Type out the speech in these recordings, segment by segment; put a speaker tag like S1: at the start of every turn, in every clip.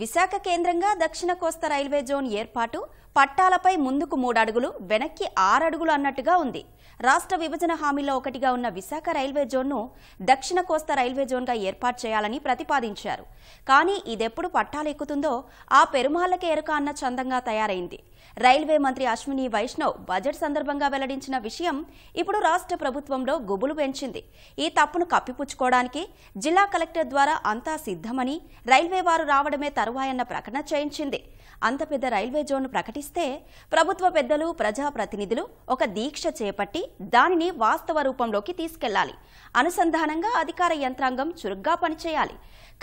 S1: విశాఖ కేంద్రంగా దక్షిణ కోస్తా రైల్వే జోన్ ఏర్పాటు పట్టాలపై ముందుకు మూడడుగులు వెనక్కి ఆరడుగులు అన్నట్టుగా ఉంది రాష్ట్ర విభజన హామీలో ఒకటిగా ఉన్న విశాఖ రైల్వే జోన్ను దక్షిణ కోస్తా రైల్వే జోన్గా ఏర్పాటు చేయాలని ప్రతిపాదించారు కానీ ఇదెప్పుడు పట్టాలెక్కుతుందో ఆ పెరుమాళ్లకి ఎరుక అన్న చందంగా తయారైంది రైల్వే మంత్రి అశ్విని వైష్ణవ్ బడ్జెట్ సందర్భంగా వెల్లడించిన విషయం ఇప్పుడు రాష్ట్ర ప్రభుత్వంలో గుబులు పెంచింది ఈ తప్పును కప్పిపుచ్చుకోవడానికి జిల్లా కలెక్టర్ ద్వారా అంతా సిద్ధమని రైల్వే వారు రావడమే తరువాయన్న ప్రకటన చేయించింది అంత పెద్ద రైల్వే జోన్ను ప్రకటిస్తే ప్రభుత్వ పెద్దలు ప్రజాప్రతినిధులు ఒక దీక్ష చేపట్టి దానిని వాస్తవ రూపంలోకి తీసుకెళ్లాలి అనుసంధానంగా అధికార యంత్రాంగం చురుగ్గా పనిచేయాలి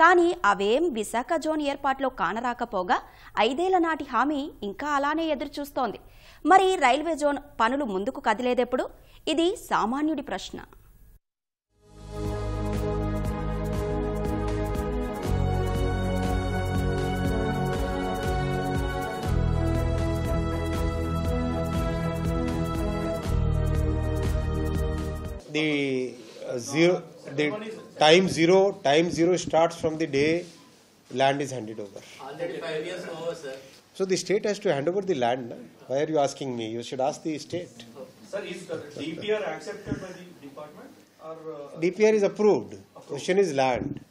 S1: కానీ అవేం విశాఖ జోన్ ఏర్పాట్లో కానరాకపోగా ఐదేళ్ల నాటి హామీ ఇంకా అలానే ఎదురుచూస్తోంది మరి రైల్వే జోన్ పనులు ముందుకు కదిలేదెప్పుడు ఇది సామాన్యుడి ప్రశ్న
S2: the uh, zero the time zero time zero starts from the day land is handed over so the state has to hand over the land na? why are you asking me you should ask the state sir is dpr accepted by the department or uh, dpr is approved. question is land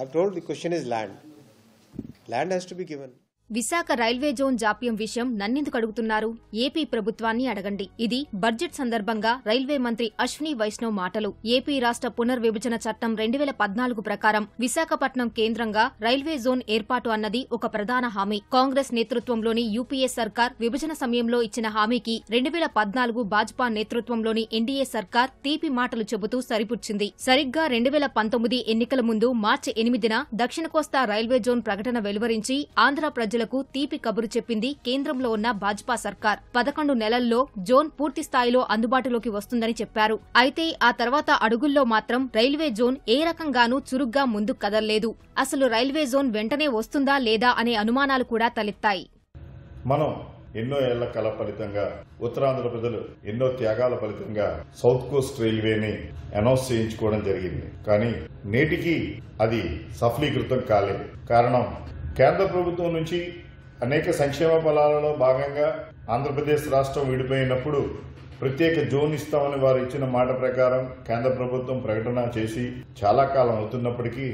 S2: i've told the question is land land has to be given
S1: Visakha railway zone జాప్యం విషయం నన్నెందుకు అడుగుతున్నారు AP ప్రభుత్వాన్ని అడగండి ఇది budget సందర్భంగా railway మంత్రి అశ్విని వైష్ణవ్ మాటలు ఏపీ రాష్ట పునర్విభజన చట్టం రెండు వేల పద్నాలుగు ప్రకారం విశాఖపట్నం కేంద్రంగా రైల్వే జోన్ ఏర్పాటు అన్నది ఒక ప్రధాన హామీ కాంగ్రెస్ నేతృత్వంలోని యూపీఏ సర్కార్ విభజన సమయంలో ఇచ్చిన హామీకి రెండు వేల పద్నాలుగు భాజపా నేతృత్వంలోని ఎన్డీఏ సర్కార్ తీపి మాటలు చెబుతూ సరిపుచ్చింది సరిగ్గా రెండు వేల పంతొమ్మిది ఎన్నికల ముందు మార్చి ఎనిమిదిన దక్షిణ కోస్తా రైల్వే జోన్ ప్రకటన వెలువరించి ఆంధ్ర ప్రజలు రైతులకు తీపి కబురు చెప్పింది కేంద్రంలో ఉన్న భాజపా సర్కార్ పదకొండు నెలల్లో జోన్ పూర్తి స్థాయిలో అందుబాటులోకి వస్తుందని చెప్పారు అయితే ఆ తర్వాత అడుగుల్లో మాత్రం రైల్వే జోన్ ఏ రకంగానూ చురుగ్గా ముందుకు కదల్లేదు అసలు రైల్వే జోన్ వెంటనే వస్తుందా లేదా అనే అనుమానాలు కూడా తలెత్తాయి
S3: మనం ఎన్నో ఏళ్ల కళ ఫలితంగా ఉత్తరాంధ్ర ప్రజలు ఎన్నో త్యాగాల ఫలితంగా సౌత్ కోస్ట్ రైల్వేని అనౌన్స్ చేయించుకోవడం జరిగింది కానీ నేటికి అది సఫలీకృతం కాలేదు కారణం కేంద్ర ప్రభుత్వం నుంచి అనేక సంక్షేమ ఫలాలలో భాగంగా ఆంధ్రప్రదేశ్ రాష్ట్రం విడిపోయినప్పుడు ప్రత్యేక జోన్ ఇస్తామని వారు ఇచ్చిన మాట ప్రకారం కేంద్ర ప్రభుత్వం ప్రకటన చేసి చాలా కాలం అవుతున్నప్పటికీ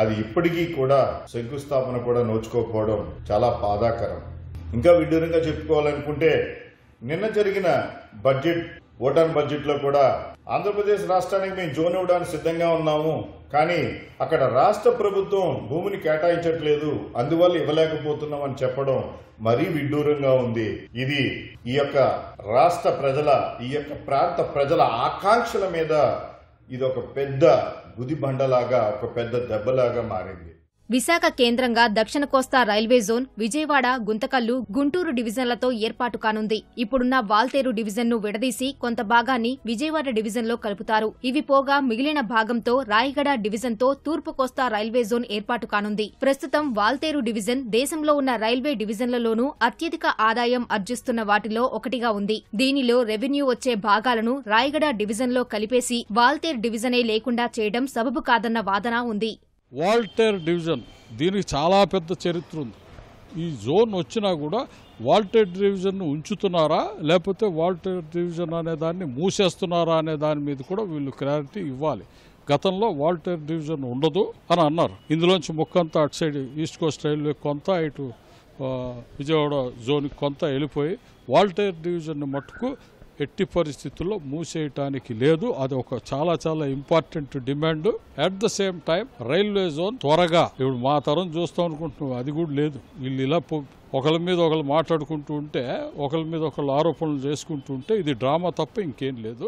S3: అది ఇప్పటికీ కూడా శంకుస్థాపన కూడా నోచుకోకపోవడం చాలా బాధాకరం ఇంకా విడ్డూరంగా చెప్పుకోవాలనుకుంటే నిన్న జరిగిన బడ్జెట్ ఓటాన్ బడ్జెట్లో కూడా ఆంధ్రప్రదేశ్ రాష్ట్రానికి మేము జోన్ ఇవ్వడానికి సిద్ధంగా ఉన్నాము కానీ అక్కడ రాష్ట్ర ప్రభుత్వం భూమిని కేటాయించట్లేదు అందువల్ల ఇవ్వలేకపోతున్నాం అని చెప్పడం మరీ విడ్డూరంగా ఉంది ఇది ఈ యొక్క రాష్ట్ర ప్రజల ఈ యొక్క ప్రాంత ప్రజల ఆకాంక్షల మీద ఇది ఒక పెద్ద గుదిబండలాగా ఒక పెద్ద దెబ్బలాగా మారింది
S1: విశాఖ కేంద్రంగా దక్షిణ కోస్తా రైల్వే జోన్ విజయవాడ గుంతకల్లు గుంటూరు డివిజన్లతో ఏర్పాటు కానుంది ఇప్పుడున్న వాల్తేరు డివిజన్ను విడదీసి కొంత భాగాన్ని విజయవాడ డివిజన్లో కలుపుతారు ఇవి పోగా మిగిలిన భాగంతో రాయగడ డివిజన్తో తూర్పు కోస్తా రైల్వే జోన్ ఏర్పాటు కానుంది ప్రస్తుతం వాల్తేరు డివిజన్ దేశంలో ఉన్న రైల్వే డివిజన్లలోనూ అత్యధిక ఆదాయం అర్జిస్తున్న వాటిలో ఒకటిగా ఉంది దీనిలో రెవెన్యూ వచ్చే భాగాలను రాయగడ డివిజన్లో కలిపేసి వాల్తేరు డివిజనే లేకుండా చేయడం సబబు కాదన్న వాదన ఉంది
S4: వాల్టేర్ డివిజన్ దీనికి చాలా పెద్ద చరిత్ర ఉంది ఈ జోన్ వచ్చినా కూడా వాల్టేర్ డివిజన్ను ఉంచుతున్నారా లేకపోతే వాల్టేర్ డివిజన్ అనే దాన్ని మూసేస్తున్నారా అనే దాని మీద కూడా వీళ్ళు క్లారిటీ ఇవ్వాలి గతంలో వాల్టేర్ డివిజన్ ఉండదు అని అన్నారు ఇందులోంచి ముక్కంతా అటు సైడ్ ఈస్ట్ కోస్ట్ రైల్వే కొంత ఇటు విజయవాడ జోన్కి కొంత వెళ్ళిపోయి వాల్టేర్ డివిజన్ మట్టుకు ఎట్టి పరిస్థితుల్లో మూసేయటానికి లేదు అది ఒక చాలా చాలా important demand at the same time railway zone త్వరగా ఇప్పుడు మా తరం చూస్తాం అనుకుంటున్నాం అది కూడా లేదు వీళ్ళు ఇలా ఒకళ్ళ మీద ఒకళ్ళు మాట్లాడుకుంటూ ఉంటే ఒకళ్ళ మీద ఒకళ్ళు ఆరోపణలు చేసుకుంటూ ఉంటే ఇది డ్రామా తప్ప ఇంకేం లేదు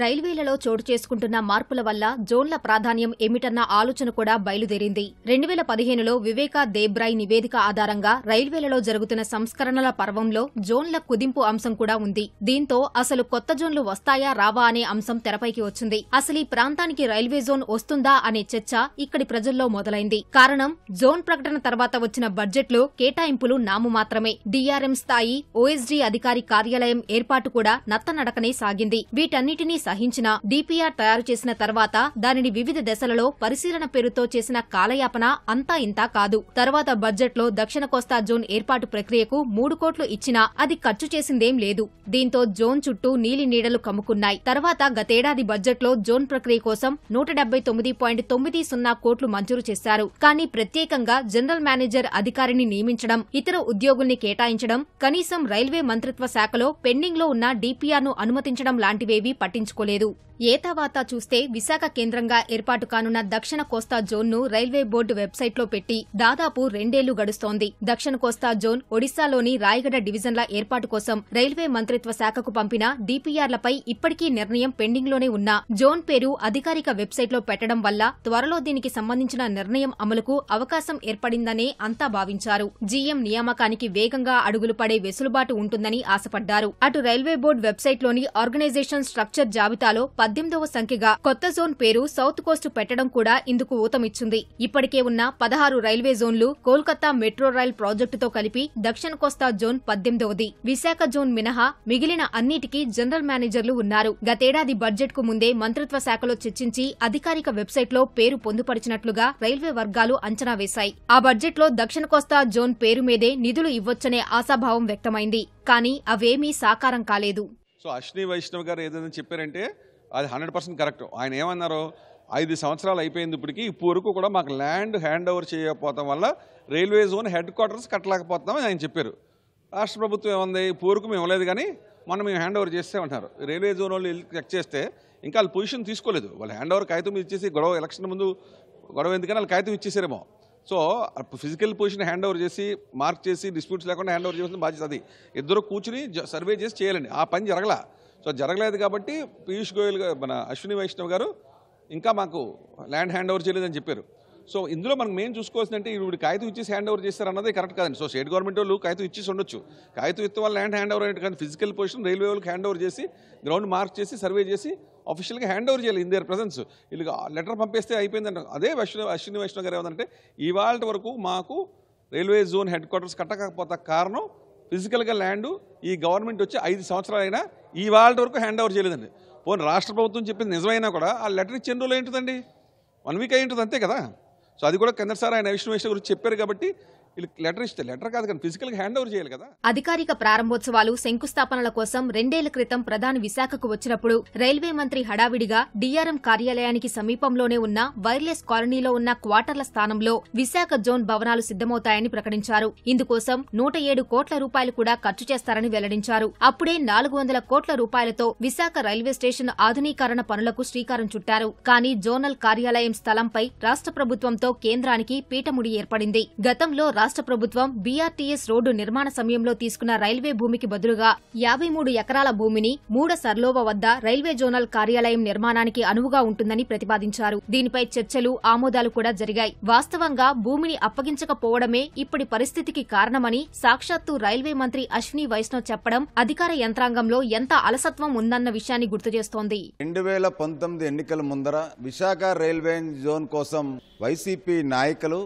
S1: రైల్వేలలో చోటు చేసుకుంటున్న మార్పుల వల్ల జోన్ల ప్రాధాన్యం ఏమిటన్న ఆలోచన కూడా బయలుదేరింది రెండు వేల పదిహేనులో వివేకా దేబ్రాయ్ నివేదిక ఆధారంగా రైల్వేలలో జరుగుతున్న సంస్కరణల పర్వంలో జోన్ల కుదింపు అంశం కూడా ఉంది దీంతో అసలు కొత్త జోన్లు వస్తాయా రావా అనే అంశం తెరపైకి వచ్చింది అసలు ఈ ప్రాంతానికి రైల్వే జోన్ వస్తుందా అనే చర్చ ఇక్కడి ప్రజల్లో మొదలైంది కారణం జోన్ ప్రకటన తర్వాత వచ్చిన బడ్జెట్లో కేటాయింపులు నాము మాత్రమే డీఆర్ఎం స్థాయి ఓఎస్డీ అధికారి కార్యాలయం ఏర్పాటు కూడా నత్తనడకనే సాగింది వీటన్నిటినీ సహించిన డిపిఆర్ తయారు చేసిన తర్వాత దానిని వివిధ దశలలో పరిశీలన పేరుతో చేసిన కాలయాపన అంతా ఇంతా కాదు తర్వాత బడ్జెట్లో దక్షిణ కోస్తా జోన్ ఏర్పాటు ప్రక్రియకు మూడు కోట్లు ఇచ్చినా అది ఖర్చు చేసిందేం లేదు దీంతో జోన్ చుట్టూ నీలి నీడలు కమ్ముకున్నాయి తర్వాత గతేడాది బడ్జెట్లో జోన్ ప్రక్రియ కోసం నూట డెబ్బై తొమ్మిది పాయింట్ తొమ్మిది సున్నా కోట్లు మంజూరు చేశారు కానీ ప్రత్యేకంగా జనరల్ మేనేజర్ అధికారిని నియమించడం ఇతర ఉద్యోగుల్ని కేటాయించడం కనీసం రైల్వే మంత్రిత్వ శాఖలో పెండింగ్లో ఉన్న డీపీఆర్ను అనుమతించడం లాంటివేవీ పట్టించు పట్టించుకోలేదు ఏతావాత చూస్తే విశాఖ కేంద్రంగా ఏర్పాటు కానున్న దక్షిణ కోస్తా జోన్ను రైల్వే బోర్డు వెబ్సైట్లో పెట్టి దాదాపు రెండేళ్లు గడుస్తోంది దక్షిణ కోస్తా జోన్ ఒడిశాలోని రాయగడ డివిజన్ల ఏర్పాటు కోసం రైల్వే మంత్రిత్వ శాఖకు పంపిన డీపీఆర్లపై ఇప్పటికీ నిర్ణయం పెండింగ్లోనే ఉన్నా జోన్ పేరు అధికారిక వెబ్సైట్లో పెట్టడం వల్ల త్వరలో దీనికి సంబంధించిన నిర్ణయం అమలుకు అవకాశం ఏర్పడిందనే అంతా భావించారు జీఎం నియామకానికి వేగంగా అడుగులు పడే వెసులుబాటు ఉంటుందని ఆశపడ్డారు అటు రైల్వే బోర్డు వెబ్సైట్లోని ఆర్గనైజేషన్ స్ట్రక్చర్ జాబితాలో పద్దెనిమిదవ సంఖ్యగా కొత్త జోన్ పేరు సౌత్ కోస్ట్ పెట్టడం కూడా ఇందుకు ఊతమిచ్చింది ఇప్పటికే ఉన్న పదహారు రైల్వే జోన్లు కోల్కతా మెట్రో రైల్ ప్రాజెక్టుతో కలిపి దక్షిణ కోస్తా జోన్ పద్దెనిమిదవది విశాఖ జోన్ మినహా మిగిలిన అన్నిటికీ జనరల్ మేనేజర్లు ఉన్నారు గతేడాది బడ్జెట్ కు ముందే మంత్రిత్వ శాఖలో చర్చించి అధికారిక వెబ్సైట్లో పేరు పొందుపరిచినట్లుగా రైల్వే వర్గాలు అంచనా వేశాయి ఆ బడ్జెట్లో దక్షిణ కోస్తా జోన్ పేరు మీదే నిధులు ఇవ్వొచ్చనే ఆశాభావం వ్యక్తమైంది కానీ అవేమీ సాకారం కాలేదు
S4: సో అశ్విని వైష్ణవ్ గారు ఏదైనా చెప్పారంటే అది హండ్రెడ్ పర్సెంట్ కరెక్ట్ ఆయన ఏమన్నారు ఐదు సంవత్సరాలు అయిపోయింది ఇప్పటికి వరకు కూడా మాకు ల్యాండ్ హ్యాండ్ ఓవర్ చేయకపోవడం వల్ల రైల్వే జోన్ హెడ్ క్వార్టర్స్ కట్టలేకపోతామని ఆయన చెప్పారు రాష్ట్ర ప్రభుత్వం ఏముంది పూర్కు మేము ఇవ్వలేదు కానీ మనం మేము హ్యాండ్ ఓవర్ చేస్తే ఉంటారు రైల్వే జోన్ వాళ్ళు చెక్ చేస్తే ఇంకా వాళ్ళు పొజిషన్ తీసుకోలేదు వాళ్ళు హ్యాండ్ ఓవర్ కాగితం ఇచ్చేసి గొడవ ఎలక్షన్ ముందు గొడవ ఎందుకని వాళ్ళు కాగితం ఇచ్చేసారేమో so physical position hand over చేసి మార్క్ చేసి డిస్ప్యూట్స్ లేకుండా హ్యాండ్ ఓవర్ చేసిన బాధ్యత అది ఇద్దరు కూర్చుని సర్వే చేసి చేయాలండి ఆ పని జరగల సో జరగలేదు కాబట్టి పీయూష్ గోయల్ మన అశ్విని వైష్ణవ్ గారు ఇంకా మాకు ల్యాండ్ హ్యాండ్ ఓవర్ చేయలేదని చెప్పారు సో ఇందులో మనం మెయిన్ అంటే ఇప్పుడు కాగితం ఇచ్చేసి హ్యాండ్ ఓవర్ చేస్తారు అన్నది కరెక్ట్ కాదండి సో స్టేట్ గవర్నమెంట్ వాళ్ళు కాగితం ఇచ్చేసి ఉండొచ్చు కాగితం ఇస్తే వాళ్ళు ల్యాండ్ హ్యాండ్ ఓవర్ అయినట్టు కానీ ఫిజికల్ పొజిషన్ రైల్వే వాళ్ళకి హ్యాండ్ ఓవర్ చేసి గ్రౌండ్ మార్క్ చేసి సర్వే చేసి అఫీషియల్గా హ్యాండ్ ఓవర్ చేయాలి ఇన్ ప్రజెన్స్ వీళ్ళకి లెటర్ పంపేస్తే అయిపోయిందంట అదే వైష్ణ అశ్విని వైష్ణవ్ గారు ఏమంటే ఇవాళ వరకు మాకు రైల్వే జోన్ హెడ్ క్వార్టర్స్ కట్టకపోతే కారణం ఫిజికల్గా ల్యాండ్ ఈ గవర్నమెంట్ వచ్చి ఐదు సంవత్సరాలైనా ఈ వాళ్ళ వరకు హ్యాండ్ ఓవర్ చేయలేదండి పోనీ రాష్ట్ర ప్రభుత్వం చెప్పింది నిజమైనా కూడా ఆ లెటర్ ఇచ్చిన రోజులు ఏంటిదండి వన్ వీక్ అయి ఉంటుంది అంతే కదా సో అది కూడా కింద సార్ ఆయన విష్ణు గురించి చెప్పారు కాబట్టి లెటర్ ఇస్తే లెటర్ కాదు కానీ ఫిజికల్ హ్యాండ్ ఓవర్ చేయాలి కదా
S1: అధికారిక ప్రారంభోత్సవాలు శంకుస్థాపనల కోసం రెండేళ్ల క్రితం ప్రధాని విశాఖకు వచ్చినప్పుడు రైల్వే మంత్రి హడావిడిగా డీఆర్ఎం కార్యాలయానికి సమీపంలోనే ఉన్న వైర్లెస్ కాలనీలో ఉన్న క్వార్టర్ల స్థానంలో విశాఖ జోన్ భవనాలు సిద్దమవుతాయని ప్రకటించారు ఇందుకోసం నూట ఏడు కోట్ల రూపాయలు కూడా ఖర్చు చేస్తారని వెల్లడించారు అప్పుడే నాలుగు వందల కోట్ల రూపాయలతో విశాఖ రైల్వే స్టేషన్ ఆధునీకరణ పనులకు శ్రీకారం చుట్టారు కానీ జోనల్ కార్యాలయం స్థలంపై రాష్ట్ర ప్రభుత్వంతో కేంద్రానికి పీఠముడి ఏర్పడింది గతంలో రాష్ట్ర ప్రభుత్వం బీఆర్టీఎస్ రోడ్డు నిర్మాణ సమయంలో తీసుకున్న రైల్వే భూమికి బదులుగా యాభై మూడు ఎకరాల భూమిని మూడ సర్లోవ వద్ద రైల్వే జోనల్ కార్యాలయం నిర్మాణానికి అనువుగా ఉంటుందని ప్రతిపాదించారు దీనిపై చర్చలు ఆమోదాలు కూడా జరిగాయి వాస్తవంగా భూమిని అప్పగించకపోవడమే ఇప్పటి పరిస్థితికి కారణమని సాక్షాత్తు రైల్వే మంత్రి అశ్విని వైష్ణవ్ చెప్పడం అధికార యంత్రాంగంలో ఎంత అలసత్వం ఉందన్న విషయాన్ని గుర్తు చేస్తోంది
S4: రెండు వేల పంతొమ్మిది ఎన్నికల ముందర విశాఖ రైల్వే జోన్ కోసం వైసీపీ నాయకులు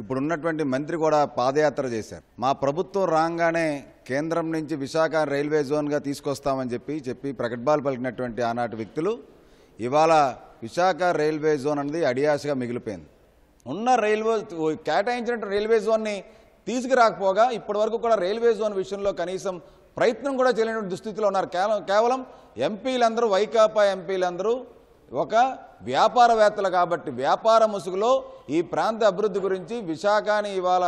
S4: ఇప్పుడున్నటువంటి మంత్రి కూడా పాదయాత్ర చేశారు మా ప్రభుత్వం రాగానే కేంద్రం నుంచి విశాఖ రైల్వే జోన్గా తీసుకొస్తామని చెప్పి చెప్పి ప్రకటనలు పలికినటువంటి ఆనాటి వ్యక్తులు ఇవాళ విశాఖ రైల్వే జోన్ అనేది అడియాసగా మిగిలిపోయింది ఉన్న రైల్వే కేటాయించిన రైల్వే జోన్ని తీసుకురాకపోగా ఇప్పటి వరకు కూడా రైల్వే జోన్ విషయంలో కనీసం ప్రయత్నం కూడా చేయలేనటువంటి దుస్థితిలో ఉన్నారు కేవలం ఎంపీలందరూ వైకాపా ఎంపీలందరూ ఒక వ్యాపారవేత్తలు కాబట్టి వ్యాపార ముసుగులో ఈ ప్రాంత అభివృద్ధి గురించి విశాఖని ఇవాళ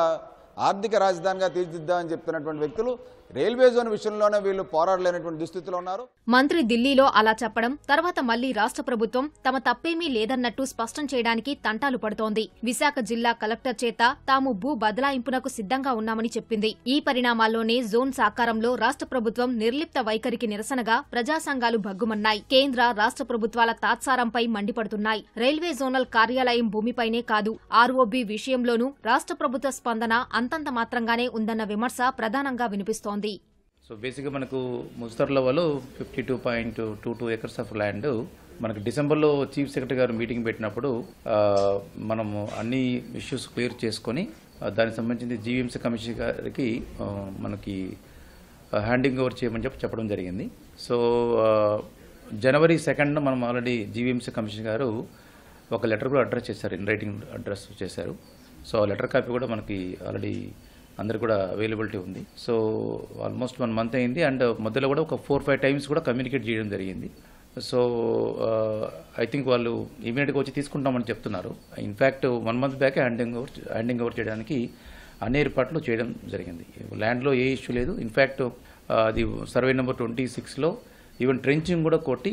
S4: ఆర్థిక రాజధానిగా తీర్చిదిద్దామని చెప్తున్నటువంటి వ్యక్తులు రైల్వే జోన్ విషయంలోనే వీళ్ళు పోరాడలేనటువంటి దుస్థితిలో ఉన్నారు
S1: మంత్రి ఢిల్లీలో అలా చెప్పడం తర్వాత మళ్లీ రాష్ట్ర ప్రభుత్వం తమ తప్పేమీ లేదన్నట్టు స్పష్టం చేయడానికి తంటాలు పడుతోంది విశాఖ జిల్లా కలెక్టర్ చేత తాము భూ బదలాయింపునకు సిద్ధంగా ఉన్నామని చెప్పింది ఈ పరిణామాల్లోనే జోన్ సాకారంలో రాష్ట్ర ప్రభుత్వం నిర్లిప్త వైఖరికి నిరసనగా ప్రజా సంఘాలు భగ్గుమన్నాయి కేంద్ర రాష్ట్ర ప్రభుత్వాల తాత్సారంపై మండిపడుతున్నాయి రైల్వే జోనల్ కార్యాలయం భూమిపైనే కాదు ఆర్ఓబీ విషయంలోనూ రాష్ట్ర ప్రభుత్వ స్పందన అంతంత మాత్రంగానే ఉందన్న విమర్శ ప్రధానంగా వినిపిస్తోంది
S2: సో బేసిక్గా మనకు ముస్తర్ల వాళ్ళు fifty two point two two acres of land మనకు డిసెంబర్లో చీఫ్ సెక్రటరీ గారు మీటింగ్ పెట్టినప్పుడు మనము అన్ని ఇష్యూస్ క్లియర్ చేసుకొని దానికి సంబంధించి జీవీఎంసీ కమిషన్ గారికి మనకి హ్యాండింగ్ ఓవర్ చేయమని చెప్పి చెప్పడం జరిగింది సో జనవరి సెకండ్ మనం ఆల్రెడీ జీవీఎంసీ కమిషన్ గారు ఒక లెటర్ కూడా అడ్రస్ చేశారు ఇన్ రైటింగ్ అడ్రస్ చేశారు సో ఆ లెటర్ కాపీ కూడా మనకి ఆల్రెడీ అందరు కూడా అవైలబిలిటీ ఉంది సో ఆల్మోస్ట్ వన్ మంత్ అయింది అండ్ మధ్యలో కూడా ఒక ఫోర్ ఫైవ్ టైమ్స్ కూడా కమ్యూనికేట్ చేయడం జరిగింది సో ఐ థింక్ వాళ్ళు ఇమీడియట్గా వచ్చి తీసుకుంటామని చెప్తున్నారు in fact one month back handing over handing over చేయడానికి అన్ని ఏర్పాట్లు చేయడం జరిగింది ల్యాండ్లో ఏ ఇష్యూ లేదు ఇన్ఫ్యాక్ట్ అది సర్వే నెంబర్ ట్వంటీ సిక్స్లో ఈవెన్ ట్రెంచింగ్ కూడా కొట్టి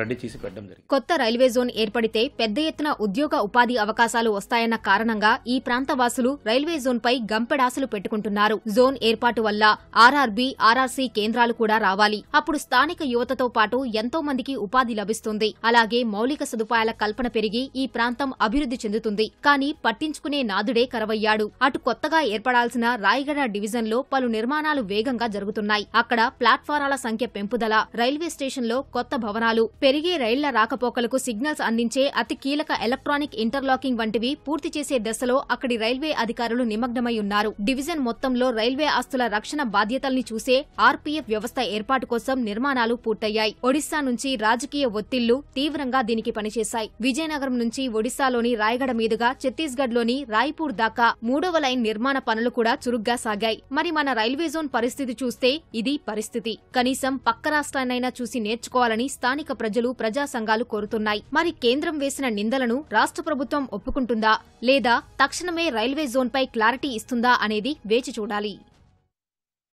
S2: రెడీ చేసి పెట్టడం జరిగింది
S1: కొత్త రైల్వే జోన్ ఏర్పడితే పెద్ద ఎత్తున ఉద్యోగ ఉపాధి అవకాశాలు వస్తాయన్న కారణంగా ఈ ప్రాంత వాసులు రైల్వే జోన్ పై గంపెడాసులు పెట్టుకుంటున్నారు జోన్ ఏర్పాటు వల్ల ఆర్ఆర్బి ఆర్ఆర్సీ కేంద్రాలు కూడా రావాలి అప్పుడు స్థానిక యువతతో పాటు ఎంతో మందికి ఉపాధి లభిస్తుంది అలాగే మౌలిక సదుపాయాల కల్పన పెరిగి ఈ ప్రాంతం అభివృద్ధి చెందుతుంది కానీ పట్టించుకునే నాదుడే కరవయ్యాడు అటు కొత్తగా ఏర్పడాల్సిన రాయగడ డివిజన్లో పలు నిర్మాణాలు వేగంగా జరుగుతున్నాయి అక్కడ ప్లాట్ఫారాల సంఖ్య పెంపుదల రైల్వే స్టేషన్లో కొత్త భవనాలు పెరిగే రైళ్ల రాకపోకలకు సిగ్నల్స్ అందించే అతి కీలక ఎలక్ట్రానిక్ ఇంటర్లాకింగ్ వంటివి పూర్తి చేసే దశలో అక్కడి రైల్వే అధికారులు నిమగ్నమై ఉన్నారు డివిజన్ మొత్తంలో రైల్వే ఆస్తుల రక్షణ బాధ్యతల్ని చూసే ఆర్పీఎఫ్ వ్యవస్థ ఏర్పాటు కోసం నిర్మాణాలు పూర్తయ్యాయి ఒడిశా నుంచి రాజకీయ ఒత్తిళ్లు తీవ్రంగా దీనికి పనిచేశాయి విజయనగరం నుంచి ఒడిశాలోని రాయగడ మీదుగా ఛత్తీస్గఢ్లోని రాయ్పూర్ దాకా మూడవ లైన్ నిర్మాణ పనులు కూడా చురుగ్గా సాగాయి మరి మన రైల్వే జోన్ పరిస్థితి చూస్తే ఇది పరిస్థితి కనీసం పక్క రాష్ట్రాన్ని ఎవరినైనా చూసి నేర్చుకోవాలని స్థానిక ప్రజలు ప్రజా సంఘాలు కోరుతున్నాయి మరి కేంద్రం వేసిన నిందలను రాష్ట్ర ప్రభుత్వం ఒప్పుకుంటుందా లేదా తక్షణమే రైల్వే జోన్పై క్లారిటీ ఇస్తుందా అనేది వేచి చూడాలి